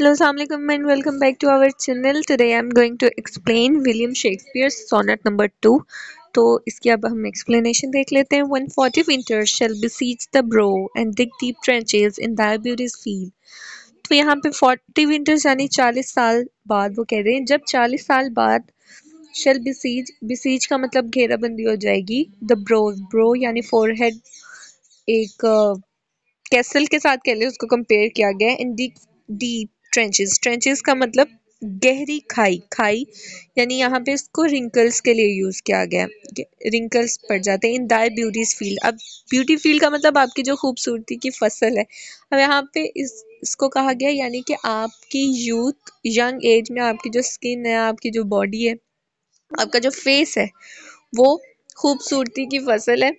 Hello, Assalamualaikum welcome back to our channel today I am going to explain William Shakespeare sonnet number two तो इसकी अब हम explanation देख लेते हैं when forty winter shall besiege the brow and dig deep trenches in their beauty's feel तो यहाँ पे फोर्टी विंटर्स यानी चालीस साल बाद वो कह रहे हैं जब चालीस साल बाद शेल बिसीज बिसीज का मतलब घेराबंदी हो जाएगी द ब्रो ब्रो यानी फोर एक कैसल uh, के साथ कह लें उसको कंपेयर किया गया एंड डीप ट्रेंचेस ट्रेंचेस का मतलब गहरी खाई खाई यानी यहाँ पे इसको रिंकल्स के लिए यूज़ किया गया रिंकल्स पड़ जाते हैं इन दाई ब्यूटीज फील्ड अब ब्यूटी फील्ड का मतलब आपकी जो खूबसूरती की फसल है अब यहाँ पे इस इसको कहा गया यानी कि आपकी यूथ यंग एज में आपकी जो स्किन है आपकी जो बॉडी है आपका जो फेस है वो खूबसूरती की फसल है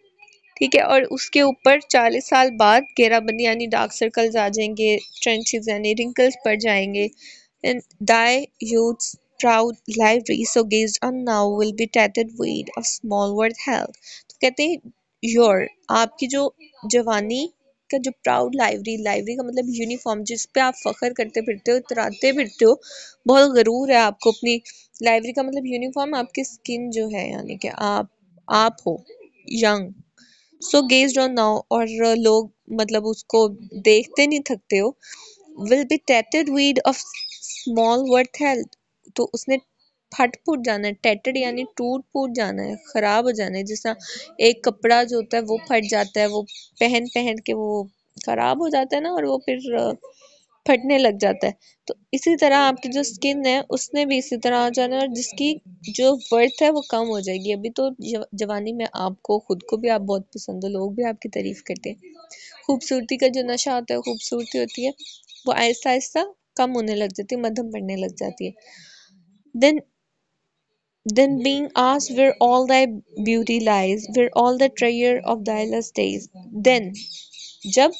ठीक है और उसके ऊपर चालीस साल बाद घेराबंदी यानी डार्क सर्कल्स आ जाएंगे ट्रेंचेज यानी रिंकल्स पड़ जाएंगे and thy proud proud library so gaze on now will be tattered weed of small world held तो कहते हैं योर आपकी जो जवानी का जो प्राउड लाइवरी लाइवरी का मतलब यूनिफॉर्म जिस पे आप फ़ख्र करते फिरते हो इतराते फिरते हो बहुत गरूर है आपको अपनी लाइवरी का मतलब यूनिफॉर्म आपकी स्किन जो है यानी कि आप आप हो young so gazed on now और uh, लोग मतलब उसको देखते नहीं थकते हो विल बी टेटेड weed of small worth held तो उसने फट फूट जाना है टेटेड यानी टूट फूट जाना है ख़राब हो जाना है तरह एक कपड़ा जो होता है वो फट जाता है वो पहन पहन के वो ख़राब हो जाता है ना और वो फिर uh, फटने लग जाता है तो इसी तरह आपकी जो स्किन है उसने भी इसी तरह आ जाना है और जिसकी जो वर्थ है वो कम हो जाएगी अभी तो जवानी में आपको खुद को भी आप बहुत पसंद हो लोग भी आपकी तारीफ़ करते हैं खूबसूरती का जो नशा होता है खूबसूरती होती है वो आहिस्ता आहिस्ता कम होने लग जाती है मध्यम पड़ने लग जाती है देन देन बींग आस where all thy beauty lies where all the treasure of thy lust stays then जब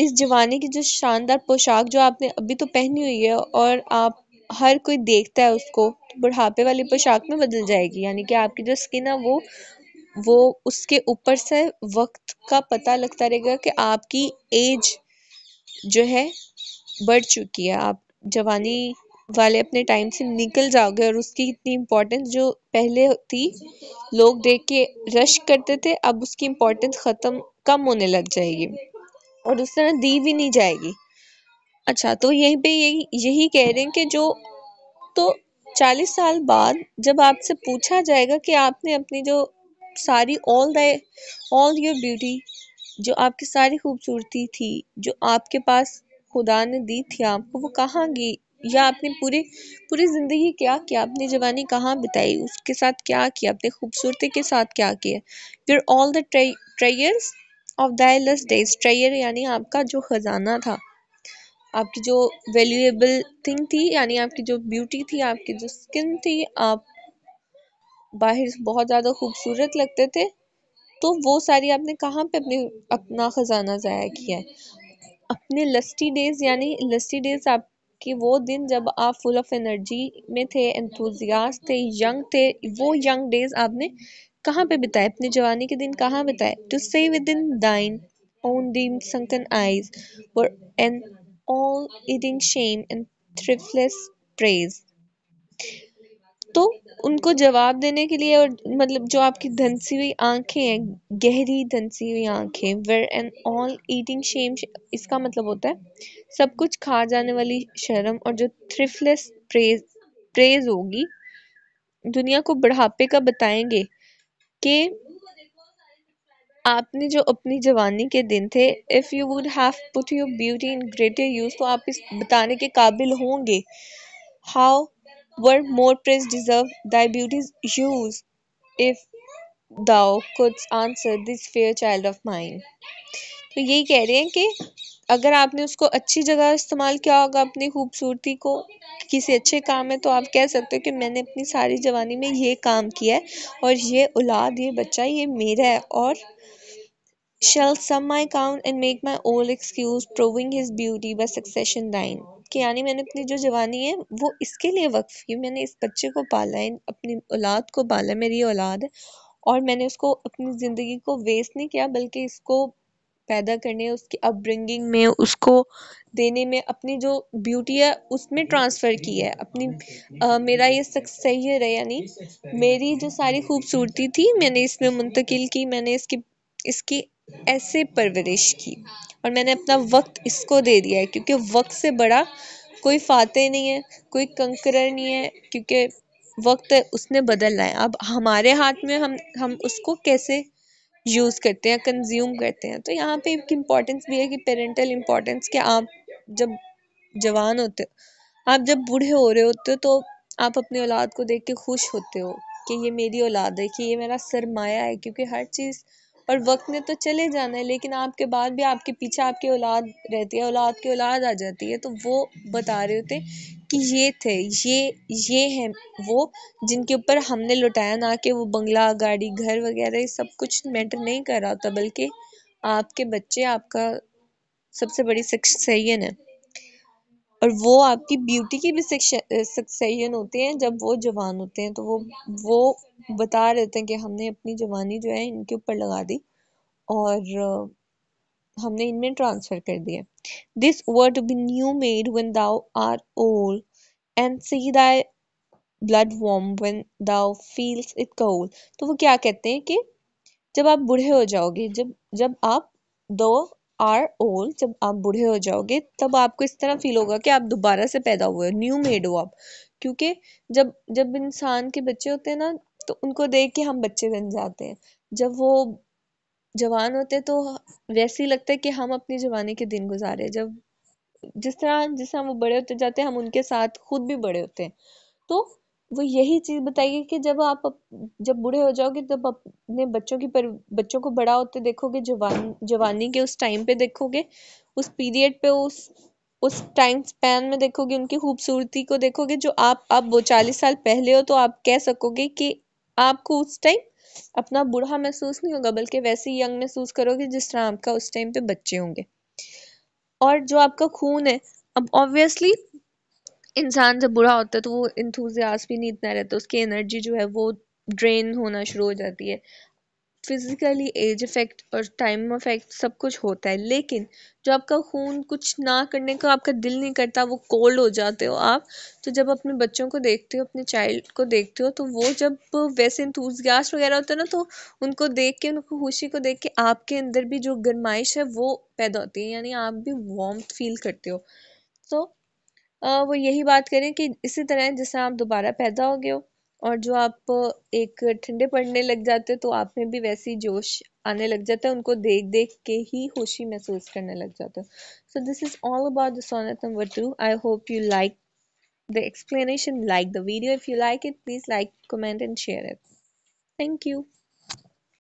इस जवानी की जो शानदार पोशाक जो आपने अभी तो पहनी हुई है और आप हर कोई देखता है उसको तो बुढ़ापे वाली पोशाक में बदल जाएगी यानी कि आपकी जो स्किन है वो वो उसके ऊपर से वक्त का पता लगता रहेगा कि आपकी एज जो है बढ़ चुकी है आप जवानी वाले अपने टाइम से निकल जाओगे और उसकी इतनी इम्पोर्टेंस जो पहले थी लोग देख के रश करते थे अब उसकी इम्पोर्टेंस ख़त्म कम होने लग जाएगी और इस तरह दी भी नहीं जाएगी अच्छा तो यहीं पे यही यही कह रहे हैं कि जो तो चालीस साल बाद जब आपसे पूछा जाएगा कि आपने अपनी जो सारी all the all your beauty जो आपकी सारी खूबसूरती थी जो आपके पास खुदा ने दी थी आपको वो कहाँ गई या आपने पूरे पूरी ज़िंदगी क्या किया आपने जवानी कहाँ बिताई उसके साथ क्या किया अपनी खूबसूरती के साथ क्या किया फिर all the tre treasures of thy lusty days ट्रेयर यानी आपका जो ख़जाना था आपकी जो वैल्यूएबल थिंग थी यानी आपकी जो ब्यूटी थी आपकी जो स्किन थी आप बाहर बहुत ज़्यादा खूबसूरत लगते थे तो वो सारी आपने कहाँ पे अपने अपना ख़जाना ज़ाया किया है अपने लस्टी डेज़ यानी लस्टी डेज़ आपके वो दिन जब आप फुल ऑफ एनर्जी में थे एंथुजियास थे यंग थे वो यंग डेज आपने कहाँ पे बिताए अपने जवानी के दिन कहाँ बिताए टू से विद इन दाइन own dim sunken eyes were an all-eating shame and thriftless praise तो उनको जवाब देने के लिए और मतलब जो आपकी धनसी हुई आंखें हैं गहरी धनसी हुई आंखें were an all eating shame इसका मतलब होता है सब कुछ खा जाने वाली शर्म और जो थ्रिफलेस प्रेज प्रेज होगी दुनिया को बढ़ापे का बताएंगे कि आपने जो अपनी जवानी के दिन थे if you would have put your beauty in greater use तो आप इस बताने के काबिल होंगे how were more praise deserve thy beauty's use if thou couldst answer this fair child of mine तो यही कह रहे हैं कि अगर आपने उसको अच्छी जगह इस्तेमाल किया होगा अपनी खूबसूरती को किसी अच्छे काम में तो आप कह सकते हो कि मैंने अपनी सारी जवानी में ये काम किया है और ये औलाद ये बच्चा ये मेरा है और shall sum my count and make my old excuse proving his beauty by succession thine कि यानी मैंने अपनी जो जवानी है वो इसके लिए वक्फ की मैंने इस बच्चे को पाला है अपनी औलाद को पाला है मेरी औलाद है और मैंने उसको अपनी ज़िंदगी को वेस्ट नहीं किया बल्कि इसको पैदा करने उसकी अपब्रिंगिंग में उसको देने में अपनी जो ब्यूटी है उसमें ट्रांसफ़र की है अपनी आ, मेरा ये सही है रहा नहीं मेरी जो सारी खूबसूरती थी मैंने इसमें मुंतकिल की मैंने इसकी इसकी ऐसे परवरिश की और मैंने अपना वक्त इसको दे दिया है क्योंकि वक्त से बड़ा कोई फाते नहीं है कोई कंकरर नहीं है क्योंकि वक्त उसने बदलना है अब हमारे हाथ में हम हम उसको कैसे यूज़ करते हैं कंज्यूम करते हैं तो यहाँ पे एक इम्पॉर्टेंस भी है कि पेरेंटल इम्पॉर्टेंस कि आप जब जवान होते हो आप जब बूढ़े हो रहे होते हो तो आप अपने औलाद को देख के खुश होते हो कि ये मेरी औलाद है कि ये मेरा सरमाया है क्योंकि हर चीज़ और वक्त ने तो चले जाना है लेकिन आपके बाद भी आपके पीछे आपकी औलाद रहती है औलाद की औलाद आ जाती है तो वो बता रहे होते कि ये थे ये ये हैं वो जिनके ऊपर हमने लुटाया ना कि वो बंगला गाड़ी घर वगैरह ये सब कुछ मैटर नहीं कर रहा होता बल्कि आपके बच्चे आपका सबसे बड़ी सक्सेयन है और वो आपकी ब्यूटी की भी सक्सेयन होते हैं जब वो जवान होते हैं तो वो वो बता रहे थे कि हमने अपनी जवानी जो है इनके ऊपर लगा दी और हमने इनमें ट्रांसफर कर दिया this were be new made when thou art old and see thy blood warm when thou feel'st it cold तो वो क्या कहते हैं कि जब आप बूढ़े हो जाओगे जब जब आप दो आर ओल जब आप बूढ़े हो जाओगे तब आपको इस तरह फील होगा कि आप दोबारा से पैदा हुए न्यू मेड हो आप क्योंकि जब जब इंसान के बच्चे होते हैं ना तो उनको देख के हम बच्चे बन जाते हैं जब वो जवान होते तो वैसे ही लगता है कि हम अपनी जवानी के दिन गुजारे जब जिस तरह जिस तरह वो बड़े होते जाते हैं हम उनके साथ खुद भी बड़े होते हैं तो वो यही चीज़ बताइए कि जब आप जब बूढ़े हो जाओगे तब अपने बच्चों की पर बच्चों को बड़ा होते देखोगे जवान जवानी के उस टाइम पे देखोगे उस पीरियड पे उस उस टाइम स्पैन में देखोगे उनकी खूबसूरती को देखोगे जो आप अब वो चालीस साल पहले हो तो आप कह सकोगे कि आपको उस टाइम अपना बूढ़ा महसूस नहीं होगा बल्कि वैसे यंग महसूस करोगे जिस तरह आपका उस टाइम पे बच्चे होंगे और जो आपका खून है अब ऑब्वियसली इंसान जब बुरा होता है तो वो इंथूजियास भी नहीं इतना रहता उसकी एनर्जी जो है वो ड्रेन होना शुरू हो जाती है फिज़िकली एज इफ़ेक्ट और टाइम इफ़ेक्ट सब कुछ होता है लेकिन जो आपका खून कुछ ना करने का आपका दिल नहीं करता वो कोल्ड हो जाते हो आप तो जब अपने बच्चों को देखते हो अपने चाइल्ड को देखते हो तो वो जब वैसे इंतजास वगैरह होता है ना तो उनको देख के उनको खुशी को देख के आपके अंदर भी जो गर्माइश है वो पैदा होती है यानी आप भी वार्म फील करते हो तो आ, वो यही बात करें कि इसी तरह जैसे आप दोबारा पैदा हो गए हो और जो आप एक ठंडे पड़ने लग जाते हो तो आप में भी वैसे जोश आने लग जाता है उनको देख देख के ही खुशी महसूस करने लग जाते है so this is all about the sonnet number two I hope you like the explanation like the video if you like it please like comment and share it thank you